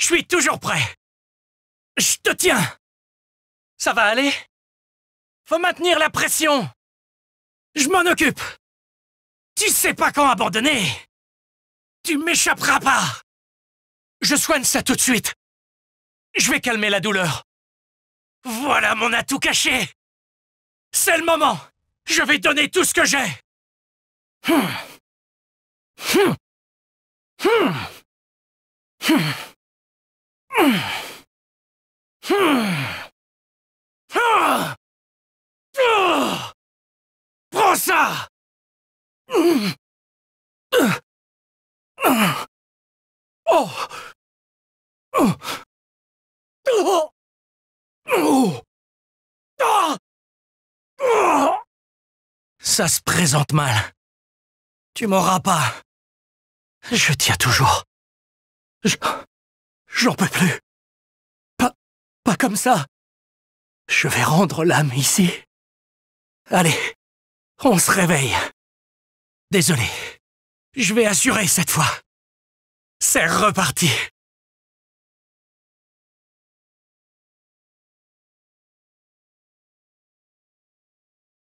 Je suis toujours prêt. Je te tiens. Ça va aller Faut maintenir la pression. Je m'en occupe. Tu sais pas quand abandonner. Tu m'échapperas pas. Je soigne ça tout de suite. Je vais calmer la douleur. Voilà mon atout caché. C'est le moment. Je vais donner tout ce que j'ai. Hmm. Hmm. Hmm. Prends ça Ça se présente mal. Tu m'auras pas. Je tiens toujours. J'en peux plus comme ça. Je vais rendre l'âme ici. Allez, on se réveille. Désolé. Je vais assurer cette fois. C'est reparti.